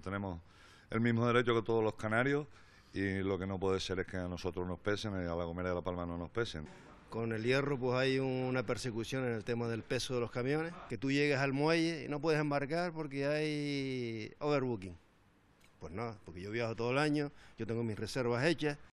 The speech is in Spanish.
tenemos el mismo derecho que todos los canarios y lo que no puede ser es que a nosotros nos pesen y a la Gomera de la Palma no nos pesen. Con el hierro pues hay una persecución en el tema del peso de los camiones, que tú llegas al muelle y no puedes embarcar porque hay overbooking. Pues no, porque yo viajo todo el año, yo tengo mis reservas hechas